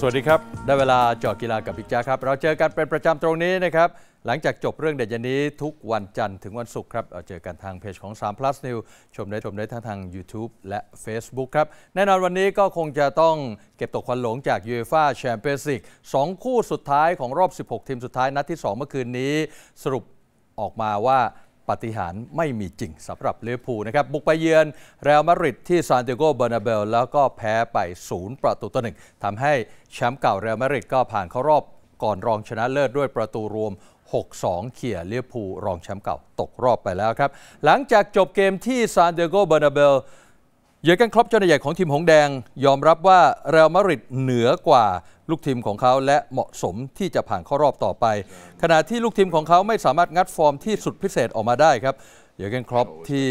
สวัสดีครับ ได้เวลาเจาะกีฬากับพิจ้าครับ เราเจอกันเป็นประจำตรงนี้นะครับ หลังจากจบเรื่องเด็ดยันนี้ทุกวันจันทร์ถึงวันศุกร์ครับเราเจอกันทางเพจของ3 plus new ชมได้ชมได้ทั้งทาง YouTube และ Facebook ครับ แน่นอนวันนี้ก็คงจะต้องเก็บตกควันหลงจากยูฟ่าแชมเปี้ยนส์ลีกสองคู่สุดท้ายของรอบ 16 ทีมสุดท้ายนัดที่ 2 เมื่อคืนนี้สรุปออกมาว่าปฏิหารไม่มีจริงสำหรับลเวีรพูนะครับ บุกไปเยือนเรอัลมาดริดที่ซานติโกเบนาเบลแล้วก็แพ้ไป0ประตูต่อหนึ่งทำให้แชมป์เก่าเรอัลมาดริดก็ผ่านเข้ารอบ ก่อนรองชนะเลิศด้วยประตูรวม 6-2 เขี่ยเลียพูรองแชมป์เก่าตกรอบไปแล้วครับ หลังจากจบเกมที่ซานเิโกเบนาเบลเยอรกนครอปเจ้าหน้าใหญ่ของทีมหงแดงยอมรับว่าเรอัลมาดริดเหนือกว่าลูกทีมของเขาและเหมาะสมที่จะผ่านเข้ารอบต่อไป ขณะที่ลูกทีมของเขาไม่สามารถงัดฟอร์มที่สุดพิเศษออกมาได้ครับ เยอรกนครอปที่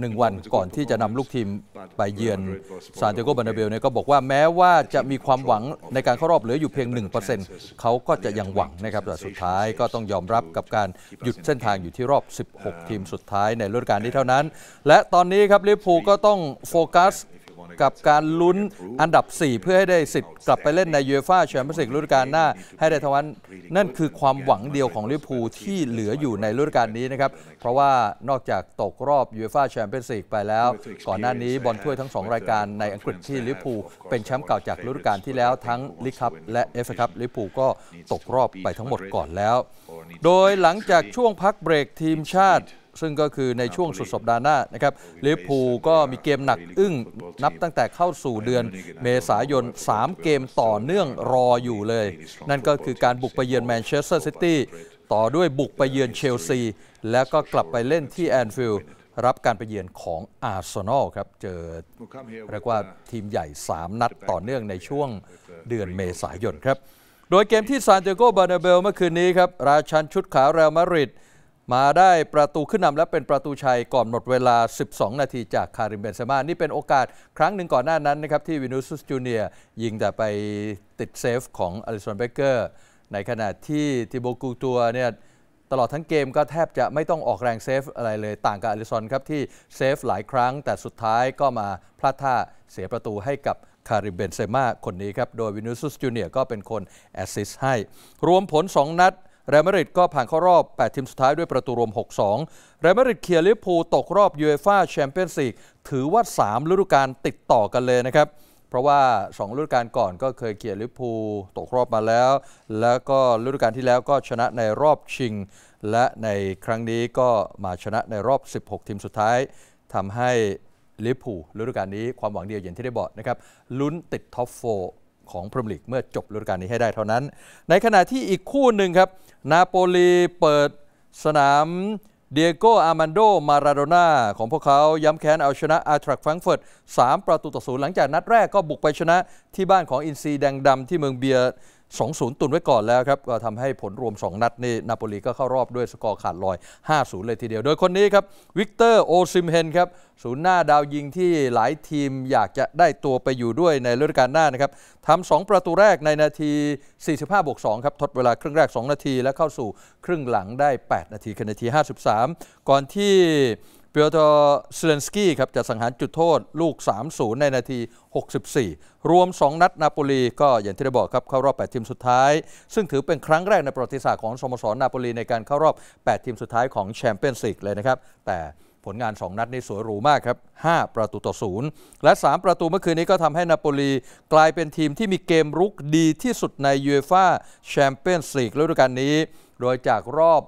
หนึ่งวันก่อนที่จะนำลูกทีมไปเยือนซานติโกบานาเบลเนี่ยก็บอกว่าแม้ว่าจะมีความหวังในการเข้ารอบเหลืออยู่เพียง 1%เขาก็จะยังหวังนะครับแต่สุดท้าย ก็ต้องยอมรับกับการหยุดเส้นทางอยู่ที่รอบ 16 ทีมสุดท้ายในฤดูกาลนี้เท่านั้น และตอนนี้ครับลิเวอร์พูลก็ต้องโฟกัสกับการลุ้นอันดับ 4 เพื่อให้ได้สิทธิ์กลับไปเล่นในยูฟ่าแชมเปี้ยนส์ลีกฤดูกาลหน้า ให้ได้ทวัน นั่นคือความหวังเดียวของลิเวอร์พูลที่เหลืออยู่ในฤดูกาลนี้นะครับเพราะว่านอกจากตกรอบยูฟ่าแชมเปี้ยนส์ลีกไปแล้ว ก่อนหน้านี้บอลถ้วยทั้ง 2 รายการในอังกฤษที่ลิเวอร์พูลเป็นแชมป์เก่าจากฤดูกาลที่แล้วทั้งลิคับและเอฟเอคัพลิเวอร์พูลก็ตกรอบไปทั้งหมดก่อนแล้วโดยหลังจากช่วงพักเบรกทีมชาติซึ่งก็คือในช่วงสุดสัปดาห์หน้านะครับลิเวอร์พูลก็มีเกมหนักอึ้ง นับตั้งแต่เข้าสู่เดือนเมษายน 3 เกมต่อเนื่องรออยู่เลย นั่นก็คือการบุกไปเยือนแมนเชสเตอร์ซิตี้ต่อด้วยบุกไปเยือนเชลซี แล้วก็กลับไปเล่นที่แอนฟิลด์รับการไปเยือนของอาร์เซนอลครับเจอเรียกว่าทีมใหญ่ 3 นัดต่อเนื่องในช่วงเดือนเมษายนครับโดยเกมที่ซานเดโกบานาเบลเมื่อคืนนี้ครับราชันชุดขาวเรอัลมาดริดมาได้ประตูขึ้นนำและเป็นประตูชัยก่อนหมดเวลา 12 นาทีจากคาริมเบนเซม่านี่เป็นโอกาสครั้งหนึ่งก่อนหน้านั้นนะครับที่วินูซุสจูเนียยิงแต่ไปติดเซฟของอลิสันเบเกอร์ ในขณะที่ทิโบกูตัวเนี่ยตลอดทั้งเกมก็แทบจะไม่ต้องออกแรงเซฟอะไรเลยต่างกับอลิสันครับที่เซฟหลายครั้ง แต่สุดท้ายก็มาพลาดท่าเสียประตูให้กับคาริเบนเซม่าคนนี้ครับโดยวินูซุสจูเนียก็เป็นคนแอสซิสต์ให้ รวมผล 2 นัดเรอัลมาดริดก็ผ่านเข้ารอบ 8 ทีมสุดท้ายด้วยประตูรวม6-2เรอัลมาดริดเคลียร์ลิเวอร์พูลตกรอบยูเอฟ่าแชมเปี้ยนส์ลีกถือว่า3ฤดูกาลติดต่อกันเลยนะครับ เพราะว่า2ฤดูกาลก่อนก็เคยเคลียร์ลิเวอร์พูลตกรอบมาแล้ว แล้วก็ฤดูกาลที่แล้วก็ชนะในรอบชิง และในครั้งนี้ก็มาชนะในรอบ 16 ทีมสุดท้ายทำให้ลิเวอร์พูลฤดูกาลนี้ความหวังเดียวอย่างที่ได้บอกนะครับลุ้นติดท็อปโ4ของพรีเมียร์ลีกเมื่อจบฤดูกาลนี้ให้ได้เท่านั้น ในขณะที่อีกคู่หนึ่งครับ นาโปลีเปิดสนามเดียโกอาร์มันโดมาราโดนาของพวกเขาย้ำแค้นเอาชนะอาร์ทรักฟังเฟิร์ต3 ประตูต่อศูนย์หลังจากนัดแรกก็บุกไปชนะ ที่บ้านของอินซีแดงดำที่เมืองเบียร์2-0 ตุนไว้ก่อนแล้วครับ ก็ทำให้ผลรวม 2 นัดนี่นาโปลีก็เข้ารอบด้วยสกอร์ขาดลอย5-0 เลยทีเดียว โดยคนนี้ครับ วิกเตอร์โอซิมเฮนครับศูนย์หน้าดาวยิงที่หลายทีมอยากจะได้ตัวไปอยู่ด้วยในฤดูกาลหน้านะครับทำ2ประตูแรกในนาที45บวก2ครับทดเวลาครึ่งแรก 2 นาทีและเข้าสู่ครึ่งหลังได้ 8 นาทีคือนาที53 ก่อนที่เปียโตรซเลนสกี้ครับจะสังหารจุดโทษ ลูก3-0ในนาที 64 รวม 2 นัดนาโปลีก็อย่างที่ได้บอกครับเข้ารอบ 8 ทีมสุดท้าย ซึ่งถือเป็นครั้งแรกในประวัติศาสตร์ของสโมสรนาโปลีในการเข้ารอบ 8 ทีมสุดท้ายของแชมเปี้ยนส์ลีกเลยนะครับแต่ผลงาน 2 นัดนี้สวยหรูมากครับ5ประตูต่อ 0 และ 3 ประตูเมื่อคืนนี้ก็ทำให้นาโปลีกลายเป็นทีมที่มีเกมรุกดีที่สุดในยูเอฟ่าแชมเปี้ยนส์ลีกฤดูกาลนี้ โดยจากรอบ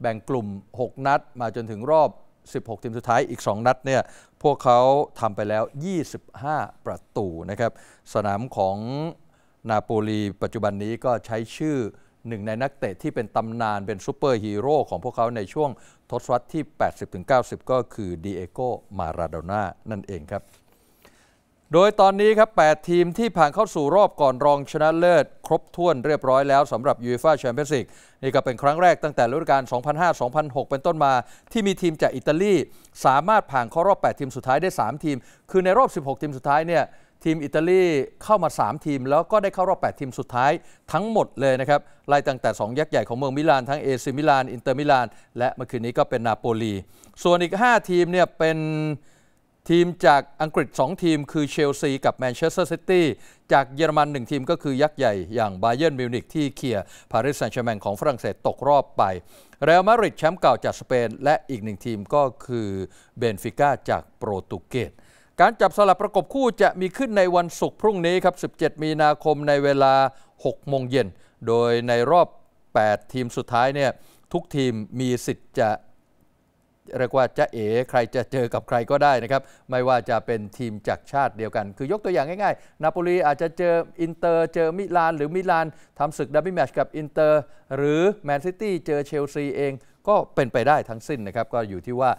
แบ่งกลุ่ม 6 นัด มาจนถึงรอบ16 ทีม สุดท้าย อีก 2 นัดเนี่ยพวกเขาทำไปแล้ว 25 ประตูนะครับ สนามของนาโปลีปัจจุบันนี้ก็ใช้ชื่อ หนึ่งในนักเตะที่เป็นตำนานเป็นซูเปอร์ฮีโร่ของพวกเขาในช่วงทศวรรษที่ 80-90 ก็คือดีเอโกมาราโดน่านั่นเองครับโดยตอนนี้ครับ8ทีมที่ผ่านเข้าสู่รอบก่อนรองชนะเลิศครบถ้วนเรียบร้อยแล้วสำหรับยูฟ่าแชมเปี้ยนส์ลีกนี่ก็เป็นครั้งแรกตั้งแต่ฤดูกาล 2005-2006 เป็นต้นมา ที่มีทีมจากอิตาลี สามารถผ่านเข้ารอบ 8 ทีมสุดท้ายได้ 3 ทีม คือในรอบ 16 ทีมสุดท้ายเนี่ยทีมอิตาลีเข้ามา 3 ทีมแล้วก็ได้เข้ารอบ 8 ทีมสุดท้ายทั้งหมดเลยนะครับไล่ตั้งแต่2ยักษ์ใหญ่ของเมืองมิลาน ทั้งเอซิมิลานอินเตอร์มิลาน และเมื่อคืนนี้ก็เป็นนาโปลีส่วนอีก 5 ทีมเนี่ยเป็นทีมจากอังกฤษ 2 ทีมคือเชลซีกับแมนเชสเตอร์ซิตี้จากเยอรมัน 1 ทีมก็คือยักษ์ใหญ่ อย่างบาเยิร์นมิวนิกที่เคลียร์ปารีสแซงต์แชร์แมงของฝรั่งเศสตกรอบไปเรอัลมาดริดแชมป์เก่าจากสเปนและอีกหนึ่งทีมก็คือเบนฟิก้าจากโปรตุเกสการจับสลับประกบคู่จะมีขึ้นในวันศุกร์พรุ่งนี้ครับ17 มีนาคมในเวลา 6 โมงเย็น โดยในรอบ 8 ทีมสุดท้ายเนี่ยทุกทีมมีสิทธิ์จะเรียกว่าจะเอ๋ใครจะเจอกับใครก็ได้นะครับ ไม่ว่าจะเป็นทีมจากชาติเดียวกัน คือยกตัวอย่างง่าย ๆ นาโปลีอาจจะเจออินเตอร์เจอมิลานหรือมิลานทำศึกดับเบิลแมตช์กับอินเตอร์หรือแมนซิตี้เจอเชลซีเอง ก็เป็นไปได้ทั้งสิ้นนะครับ ก็อยู่ที่ว่า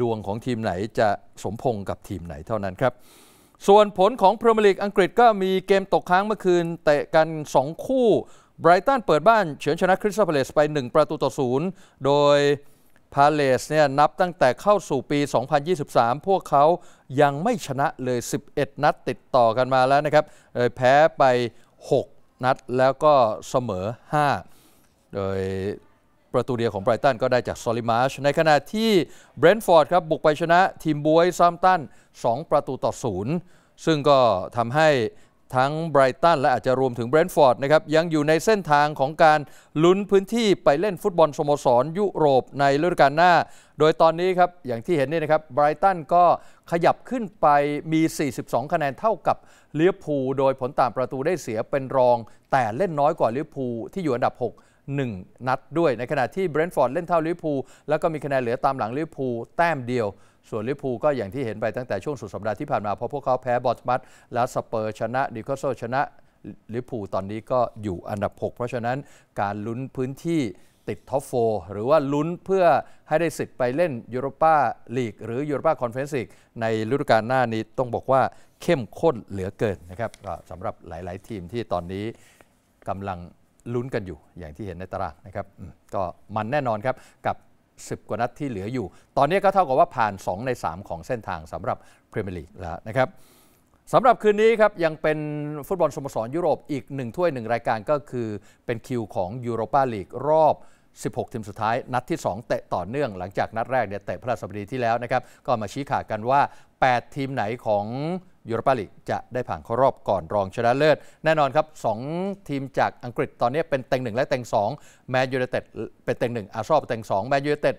ดวงของทีมไหนจะสมพงกับทีมไหนเท่านั้นครับ ส่วนผลของพรีเมียร์ลีกอังกฤษก็มีเกมตกค้างเมื่อคืนเตะกัน2 คู่ไบรตันเปิดบ้านเฉือนชนะคริสตัลพเลสไป 1 ประตูต่อศูนย์โดยพาเลสเนี่ยนับตั้งแต่เข้าสู่ปี 2023 พวกเขายังไม่ชนะเลย 11 นัดติดต่อกันมาแล้วนะครับ โดยแพ้ไป 6 นัดแล้วก็เสมอ 5 โดยประตูเดียวของไบรตันก็ได้จากซอลิมาช ในขณะที่เบรนท์ฟอร์ดครับบุกไปชนะทีมบวยซัมตัน 2 ประตูต่อ 0 ซึ่งก็ทำให้ทั้งไบรตันและอาจจะรวมถึงเบรนท์ฟอร์ดนะครับยังอยู่ในเส้นทางของการลุ้นพื้นที่ไปเล่นฟุตบอลสโมสรยุโรปในฤดูกาลหน้า โดยตอนนี้ครับอย่างที่เห็นนี่นะครับไบรตันก็ขยับขึ้นไปมี 42 คะแนนเท่ากับเลีรยพูโดยผลต่างประตูได้เสียเป็นรองแต่เล่นน้อยกว่าเลีรยพูที่อยู่อันดับ 6 1 นัดด้วยในขณะที่เบรนท์ฟอร์ดเล่นเท่าลิเวอร์พูลแล้วก็มีคะแนนเหลือตามหลังลิเวอร์พูลแต้มเดียวส่วนลิพูก็อย่างที่เห็นไปตั้งแต่ช่วงสุดสัปดาห์ที่ผ่านมา เพราะพวกเขาแพ้บอตมัตและสเปอร์ชนะดิคอโซชนะลิพูตอนนี้ก็อยู่อันดับ 6 เพราะฉะนั้นการลุ้นพื้นที่ติดท็อปโฟหรือว่าลุ้นเพื่อให้ได้สิทธิ์ไปเล่นยูโรปาลีกหรือยูโรปาคอนเฟนซิกในฤดูกาลหน้านี้ต้องบอกว่าเข้มข้นเหลือเกินนะครับสำหรับหลาย ๆ ทีมที่ตอนนี้กำลังลุ้นกันอยู่อย่างที่เห็นในตารางนะครับก็มันแน่นอนครับกับ10กว่านัดที่เหลืออยู่ ตอนนี้ก็เท่ากับว่าผ่าน 2 ใน 3 ของเส้นทางสำหรับพรีเมียร์ลีกแล้วนะครับ สำหรับคืนนี้ครับ ยังเป็นฟุตบอลสโมสรยุโรปอีก 1 ถ้วย 1 รายการก็คือเป็นคิวของยูโรปาลีกรอบ 16 ทีมสุดท้ายนัดที่2เตะต่อเนื่องหลังจากนัดแรกเนี่ยเตะพระราชบดีที่แล้วนะครับก็มาชี้ขาดกันว่า 8 ทีมไหนของยูโรปาลีกจะได้ผ่านเข้ารอบก่อนรองชนะเลิศ แน่นอนครับ2ทีมจากอังกฤษตอนนี้เป็นเต็งหนึ่งและเต็ง2แมนยูไนเต็ดเป็นเต็งหนึ่งอาร์ซอลเป็นเต็ง2แมนยูไนเต็ด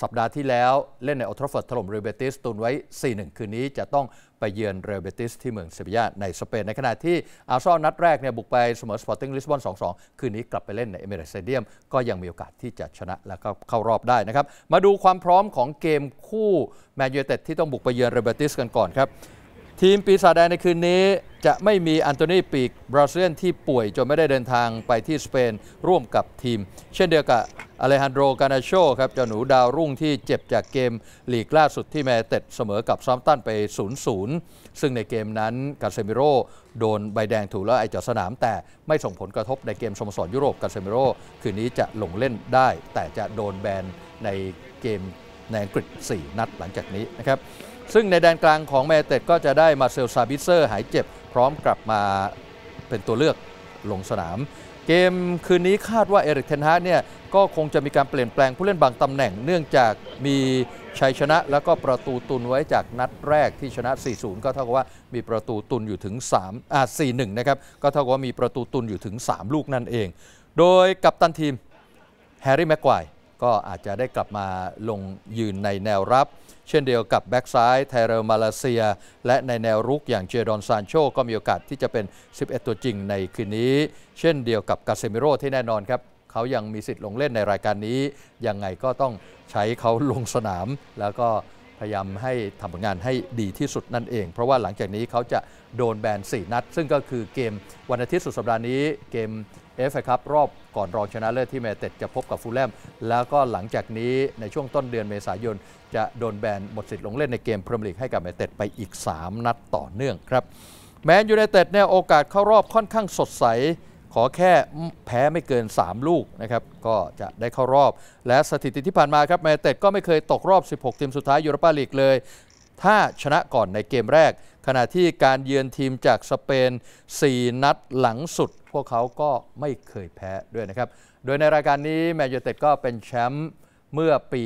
สัปดาห์ที่แล้วเล่นในออทรฟอร์ดถล่มเรเบติสตุนไว้ 4-1 คืนนี้จะต้องไปเยือนเรเบติสที่เมืองเซบียาในสเปน ในขณะที่อาร์ซอลนัดแรกเนี่ยบุกไปเสมอสปอร์ติ้งลิสบอน2-2คืนนี้กลับไปเล่นในเอเมริเตเดียมก็ยังมีโอกาสที่จะชนะแล้วก็เข้ารอบได้นะครับมาดูความพร้อมของเกมคู่แมนยูเต็ดที่ต้องบุกไปเยือนเรเบติสกันก่อนครับทีมปีศาจแดงในคืนนี้จะไม่มีอันโตนีปีกบราซิเลียนที่ป่วย จนไม่ได้เดินทางไปที่สเปนร่วมกับทีม เช่นเดียวกับอเลฮันโดกานาโชครับเจ้าหนูดาวรุ่งที่เจ็บจากเกมลีกล่าสุดที่แมเต็ดเสมอกับซอมตันไป0์ซึ่งในเกมนั้นกาเซมิโรโดนใบแดงถูกแล้วไอจอสนามแต่ไม่ส่งผลกระทบในเกมสมสรยุโรปกาเซมิโรคืนนี้จะลงเล่นได้ แต่จะโดนแบนในเกมในอังกฤษ4นัดหลังจากนี้นะครับ ซึ่งในแดนกลางของแมเตดก็จะได้มาเซลซาบิเซอร์หายเจ็บ พร้อมกลับมาเป็นตัวเลือกลงสนาม เกมคืนนี้คาดว่าเอริกเทนฮาร์เนี่ยก็คงจะมีการเปลี่ยนแปลงผู้เล่นบางตำแหน่งเนื่องจากมีชัยชนะแล้วก็ประตูตุนไว้จากนัดแรกที่ชนะ 4-0 ก็เท่ากับว่ามีประตูตุนอยู่ถึง 3 อ่า4-1นะครับก็เท่ากับว่ามีประตูตุนอยู่ถึง 3 ลูกนั่นเอง โดยกัปตันทีมแฮร์รี่แม็กควายก็อาจจะได้กลับมาลงยืนในแนวรับ เช่นเดียวกับแบ็กซ้ายไทเรลมาเลเซีย และในแนวรุกอย่างเจดอนซานโชก็มีโอกาสที่จะเป็น 11 ตัวจริงในคืนนี้ เช่นเดียวกับกาเซมิโร่ที่แน่นอนครับ เขายังมีสิทธิ์ลงเล่นในรายการนี้ ยังไงก็ต้องใช้เขาลงสนาม แล้วก็พยายามให้ทำงานให้ดีที่สุดนั่นเอง เพราะว่าหลังจากนี้เขาจะโดนแบน 4 นัดซึ่งก็คือเกมวันอาทิตย์สุดสัปดาห์นี้เกมเอฟครับรอบก่อนรองชนะเลิศที่เมเต็ดจะพบกับฟูลแลมแล้วก็หลังจากนี้ในช่วงต้นเดือนเมษายน จะโดนแบนหมดสิทธิ์ลงเล่นในเกมพรีเมียร์ลีกให้กับเมเต็ดไปอีก 3 นัดต่อเนื่องครับแมนยูไนเต็ดเนี่ยโอกาสเข้ารอบค่อนข้างสดใส ขอแค่แพ้ไม่เกิน 3 ลูกนะครับก็จะได้เข้ารอบ และสถิติที่ผ่านมาครับแมนเต็ดก็ไม่เคยตกรอบ 16ทีมสุดท้ายยูโรปาลีกเลยถ้าชนะก่อนในเกมแรก ขณะที่การเยือนทีมจากสเปน 4 นัดหลังสุด พวกเขาก็ไม่เคยแพ้ด้วยนะครับ โดยในรายการนี้แมนยูเต็ดก็เป็นแชมป์เมื่อปี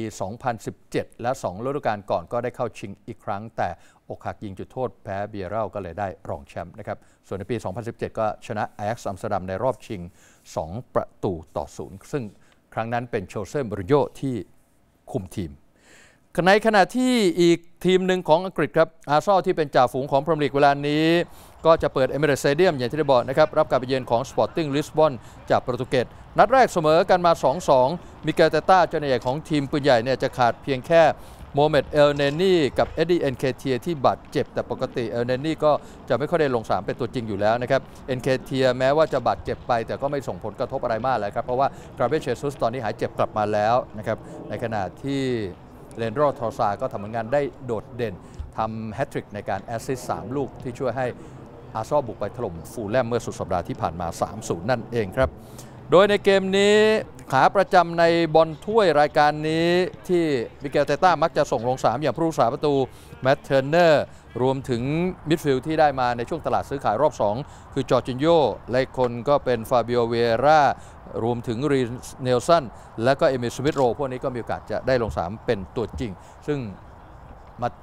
2017 และ2ฤดูกาลก่อนก็ได้เข้าชิงอีกครั้ง แต่อกหักยิงจุดโทษแพ้เบียร์เราก็เลยได้รองแชมป์นะครับ ส่วนในปี 2017 ก็ชนะไอแอ็กซ์อัมสเตอร์ดัมในรอบชิง 2 ประตูต่อศูนย์ซึ่งครั้งนั้นเป็นโชเซ่บริโยที่คุมทีมในขณะที่อีกทีมหนึ่งของอังกฤษครับอาร์ซอลที่เป็นจ่าฝูงของพรีเมียร์ลีกเวลานี้ ก็จะเปิดเอเมเรตสเซเดียมอย่างที่ได้บอกนะครับรับการไปเยือนของสปอร์ติ้งลิสบอนจากโปรตุเกสนัดแรกเสมอกันมา 2-2มิเกลเตต้าเจ้าหน้าใหญ่ของทีมปืนใหญ่เนี่ยจะขาดเพียงแค่โมเมดเอลเนนี่กับเอ็ดดี้เอ็นเคเทียที่บาดเจ็บ แต่ปกติเอลเนนี่ก็จะไม่ค่อยได้ลงสนามเป็นตัวจริงอยู่แล้วนะครับเอ็นเคเทียแม้ว่าจะบาดเจ็บไป แต่ก็ไม่ส่งผลกระทบอะไรมากเลยครับเพราะว่ากราเบเชซุสตอนนี้หายเจ็บกลับมาแล้วนะครับในขณะที่เลนโรทอซา ก็ทำงานได้โดดเด่น ทำแฮตทริกในการ แอสซิสต์3ลูก ที่ช่วยให้อาร์ซอบุกไปถล่มฟูลแลมเมื่อสุดสัปดาห์ที่ผ่านมา 3-0 นั่นเองครับ โดยในเกมนี้ ขาประจำในบอลถ้วยรายการนี้ที่มิเกลเตต้ามักจะส่งลงสามอย่างผู้รักษาประตูแมตเทอร์เนอร์รวมถึงมิดฟิลด์ที่ได้มาในช่วงตลาดซื้อขายรอบ2คือจอร์จินโยและคนก็เป็นฟาบิโอเวรารวมถึงรีเนลสันและก็เอมิสมิธโรพวกนี้ก็มีโอกาสจะได้ลงสนามเป็นตัวจริง ซึ่ง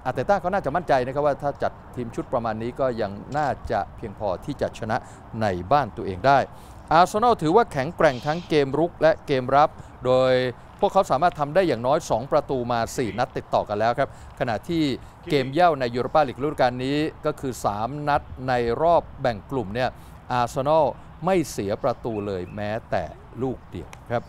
อาเตต้า ก็น่าจะมั่นใจนะครับว่าถ้าจัดทีมชุดประมาณนี้ก็ยังน่าจะเพียงพอที่จะชนะในบ้านตัวเองได้ อาร์เซนอลถือว่าแข็งแกร่งทั้งเกมรุกและเกมรับโดยพวกเขาสามารถทำได้อย่างน้อย 2 ประตูมา 4 นัดติดต่อกันแล้วครับขณะที่เกมเย่าในยูโรปาลีกฤดูกาลนี้ ก็คือ 3 นัดในรอบแบ่งกลุ่มเนี่ยอาร์เซนอลไม่เสียประตูเลยแม้แต่ลูกเดียวครับ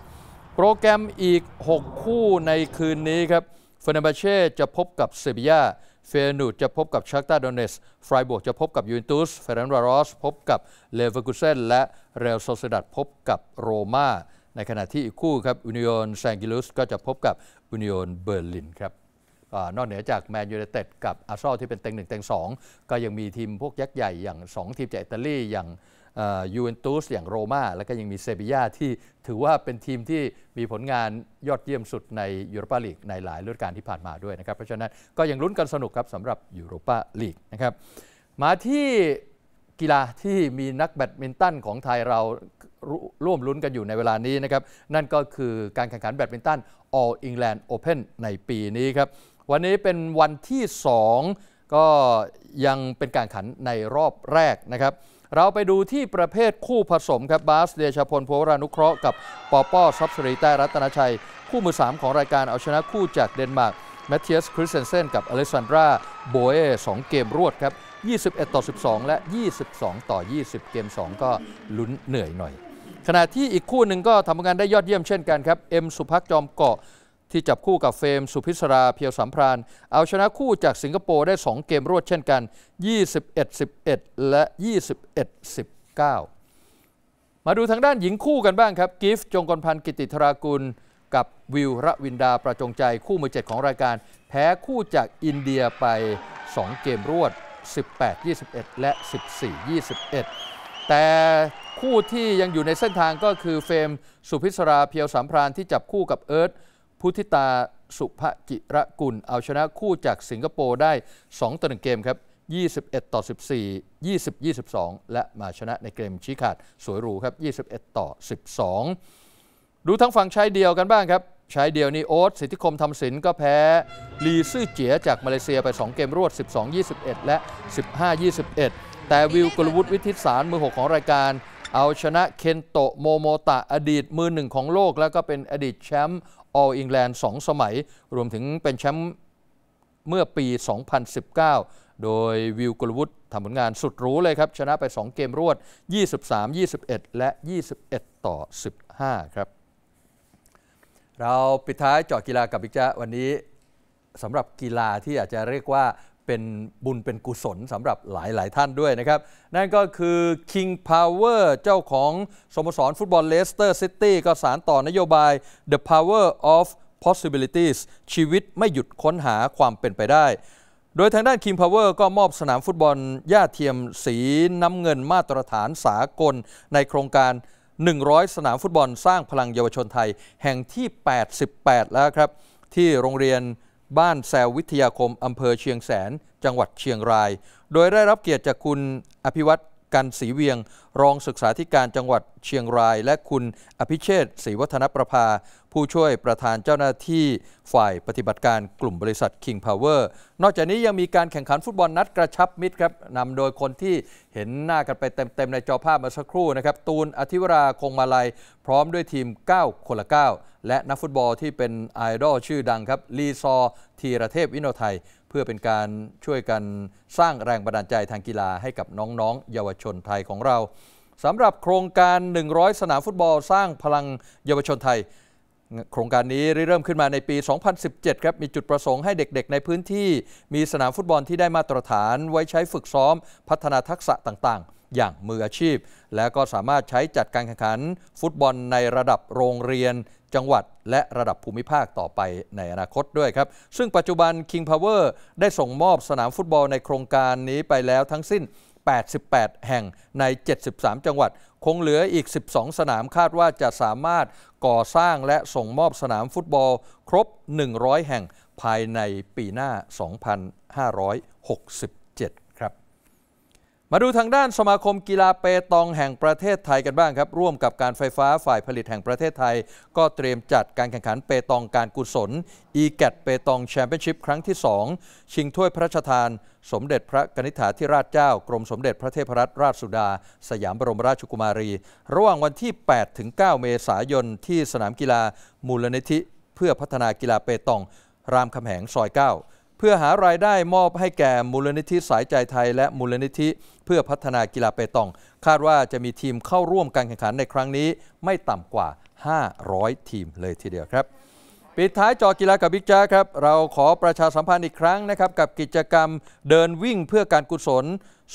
โปรแกรมอีก 6 คู่ในคืนนี้ครับเฟเนบาเช่จะพบกับเซบียาเฟยนูดจะพบกับชักตาดอนเนสฟรายบวกจะพบกับยูเวนตุสเฟรนวารอสพบกับเลเวอร์กูเซนและเรอัลโซเซดัตพบกับโรมาในขณะที่อีกคู่ครับอุนิโอนแซงกิลุสก็จะพบกับอุนิโอนเบอร์ลินครับนอกเหนือจากแมนยูไนเต็ดกับอาร์เซอลที่เป็นเต็งหนึ่งเต็งสองก็ยังมีทีมพวกยักษ์ใหญ่อย่าง 2 ทีมจากอิตาลีอย่างยูเวนตุสอย่างโรมาแล้วก็ยังมีเซบียาที่ถือว่าเป็นทีมที่มีผลงานยอดเยี่ยมสุดในยูโรปาลีกในหลายฤดูกาลที่ผ่านมาด้วยนะครับเพราะฉะนั้นก็ยังลุ้นกันสนุกครับสำหรับยูโรปาลีกนะครับมาที่กีฬาที่มีนักแบดมินตันของไทยเราร่วมลุ้นกันอยู่ในเวลานี้นะครับนั่นก็คือการแข่งขันแบดมินตัน All England Open ในปีนี้ครับวันนี้เป็นวันที่ 2 ก็ยังเป็นการขันในรอบแรกนะครับ เราไปดูที่ประเภทคู่ผสมครับบาสเดชพลัพรานุเคราะห์กับปอป้อซับสรีใต้รัตนชัย คู่มือ 3 ของรายการเอาชนะคู่จากเดนมาร์กแมทเทียสคริสเซนเซนกับอเลสซานดราโบเอ2เกมรวดครับ21 ต่อ 12 และ 22 ต่อ 20 เกม 2 ก็ลุ้นเหนื่อยหน่อย ขณะที่อีกคู่หนึ่งก็ทำงานได้ยอดเยี่ยมเช่นกันครับเอ็มสุพักจอมเกาะที่จับคู่กับเฟมสุพิศราเพียวสัมพรานเอาชนะคู่จากสิงคโปร์ ได้ 2 เกมรวดเช่นกัน 21-11 และ 21-19 มาดูทางด้านหญิงคู่กันบ้างครับกิฟต์จงกรพันธ์กิติธรากุล กับวิวระวินดาประจงใจคู่มือเจ็ดของรายการ แพ้คู่จากอินเดียไป 2 เกมรวด 18-21 และ 14-21 แต่คู่ที่ยังอยู่ในเส้นทางก็คือเฟม สุพิศราเพียวสัมพรานที่จับคู่กับเอิร์ธพุทธิตาสุภกิรกุลเอาชนะคู่จากสิงคโปร์ได้ 2ต่อ1เกมครับ 21 ต่อ 14 20 22 และมาชนะในเกมชี้ขาด สวยหรูครับ 21 ต่อ 12 ดูทั้งฝั่งชายเดียวกันบ้างครับชายเดียวนี่โอ๊ตสิทธิคมทำศิลก็แพ้ลีซื่อเจียจากมาเลเซียไป 2 เกมรวด 12-21 และ 15-21 แต่วิวกลวุฒิวิทิศสารมือ 6 ของรายการ เอาชนะเคนโตะโมโมตะอดีตมือหนึ่งของโลก แล้วก็เป็นอดีตแชมป์ All England 2 สมัยรวมถึงเป็นแชมป์เมื่อปี 2019 โดยวิลกลวุฒิทำผลงานสุดรู้เลยครับ ชนะไป 2 เกมรวด 23 21 และ 21 ต่อ 15 ครับ เราปิดท้ายเจาะกีฬากับพิกจ้าวันนี้สำหรับกีฬาที่อาจจะเรียกว่าเป็นบุญเป็นกุศลสำหรับหลาย ๆ ท่านด้วยนะครับ นั่นก็คือ King Power เจ้าของสโมสรฟุตบอลเลสเตอร์ซิตี้ก็สารต่อนโยบาย The Power of Possibilities ชีวิตไม่หยุดค้นหาความเป็นไปได้ โดยทางด้านคิงพาวเวอร์ก็มอบสนามฟุตบอลหญ้าเทียมสีน้ำเงินมาตรฐานสากลในโครงการ 100 สนามฟุตบอลสร้างพลังเยาวชนไทย แห่งที่ 88 แล้วครับที่โรงเรียนบ้านแซววิทยาคมอำเภอเชียงแสน จังหวัดเชียงราย โดยได้รับเกียรติจากคุณอภิวัตกันศรีเวียง รองศึกษาธิการจังหวัดเชียงราย และคุณอภิเชษศรีวัฒนประภาผู้ช่วยประธานเจ้าหน้าที่ฝ่ายปฏิบัติการกลุ่มบริษัท King Power นอกจากนี้ยังมีการแข่งขันฟุตบอลนัดกระชับมิตรครับนำโดยคนที่เห็นหน้ากันไปเต็มๆในจอภาพเมื่อสักครู่นะครับตูนอธิวราคงมาลัยพร้อมด้วยทีม 9 คนละ 9 และนักฟุตบอลที่เป็นไอดอลชื่อดังครับลีซอทีระเทพวินโนไทย เพื่อเป็นการช่วยกันสร้างแรงบันดาลใจทางกีฬาให้กับน้องๆ เยาวชนไทยของเราสำหรับโครงการ 100 สนามฟุตบอล สร้างพลังเยาวชนไทยโครงการนี้เริ่มขึ้นมาในปี 2017 ครับ มีจุดประสงค์ให้เด็กๆ ในพื้นที่ มีสนามฟุตบอลที่ได้มาตรฐานไว้ใช้ฝึกซ้อมพัฒนาทักษะต่างๆ อย่างมืออาชีพ และก็สามารถใช้จัดการแข่งขันฟุตบอลในระดับโรงเรียน จังหวัดและระดับภูมิภาคต่อไปในอนาคตด้วยครับ ซึ่งปัจจุบัน King Power ได้ส่งมอบสนามฟุตบอลในโครงการนี้ไปแล้วทั้งสิ้น88 แห่งใน 73 จังหวัด คงเหลืออีก 12 สนาม คาดว่าจะสามารถก่อสร้างและส่งมอบสนามฟุตบอลครบ 100 แห่งภายในปีหน้า 2567มาดูทางด้านสมาคมกีฬาเปตองแห่งประเทศไทยกันบ้างครับ ร่วมกับการไฟฟ้าฝ่ายผลิตแห่งประเทศไทย ก็เตรียมจัดการแข่งขันเปตองการกุศล e g a t เปตองแชมเปี้ยนชิพครั้งที่ 2 ชิงถ้วยพระราชทาน สมเด็จพระกนิษฐาธิราชเจ้า กรมสมเด็จพระเทพรัตนราชสุดา สยามบรมราชกุมารี ระหว่างวันที่8ถึง9เมษายนที่สนามกีฬามูลนิธิ เพื่อพัฒนากีฬาเปตอง รามคำแหงซอย 9เพื่อหารายได้มอบให้แก่มูลนิธิสายใจไทยและมูลนิธิ เพื่อพัฒนากีฬาเปตอง คาดว่าจะมีทีมเข้าร่วมการแข่งขันในครั้งนี้ ไม่ต่ำกว่า 500 ทีมเลยทีเดียวครับ ปิดท้ายจอกีฬากับบิ๊กจ้าครับเราขอประชาสัมพันธ์อีกครั้งนะครับ กับกิจกรรมเดินวิ่งเพื่อการกุศล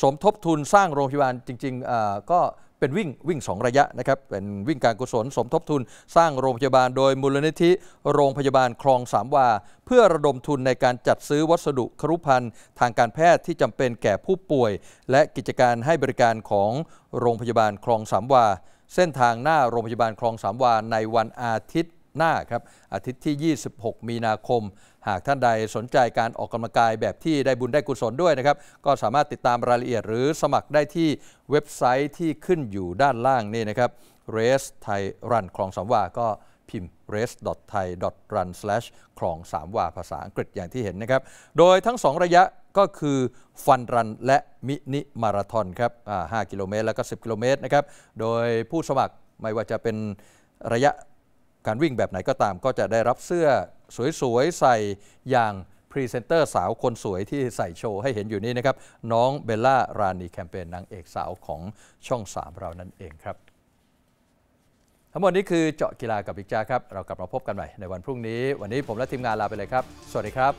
สมทบทุนสร้างโรงพยาบาลจริงๆก็เป็นวิ่งวิ่ง 2 ระยะนะครับ เป็นวิ่งการกุศลสมทบทุน สร้างโรงพยาบาลโดยมูลนิธิ โรงพยาบาลคลองสามวา เพื่อระดมทุนในการจัดซื้อวัสดุครุภัณฑ์ทางการแพทย์ที่จำเป็นแก่ผู้ป่วย และกิจการให้บริการของโรงพยาบาลคลองสามวา เส้นทางหน้าโรงพยาบาลคลองสามวาในวันอาทิตย์หน้าครับอาทิตย์ที่ 26 มีนาคมหากท่านใดสนใจการออกกำลังกายแบบที่ได้บุญได้กุศลด้วยนะครับก็สามารถติดตามรายละเอียดหรือสมัครได้ที่เว็บไซต์ที่ขึ้นอยู่ด้านล่างนี่นะครับ race thai run คลองสามวาก็พิมพ์ race thai run slash คลองสามวาภาษาอังกฤษอย่างที่เห็นนะครับโดยทั้ง 2 ระยะก็คือฟันรันและมินิมาราทอนครับ5กิโลเมตรแล้วก็ 10 กิโลเมตรนะครับโดยผู้สมัครไม่ว่าจะเป็นระยะการวิ่งแบบไหนก็ตามก็จะได้รับเสื้อสวยๆ ใส่อย่าง พรีเซนเตอร์สาวคนสวยที่ใส่โชว์ให้เห็นอยู่นี้นะครับ น้องเบลล่ารานีแคมเปญนางเอกสาวของช่อง 3 เรานั่นเองครับ ทั้งหมดนี้คือเจาะกีฬากับบิ๊กจ้าครับ เรากลับมาพบกันใหม่ในวันพรุ่งนี้ วันนี้ผมและทีมงานลาไปเลยครับ สวัสดีครับ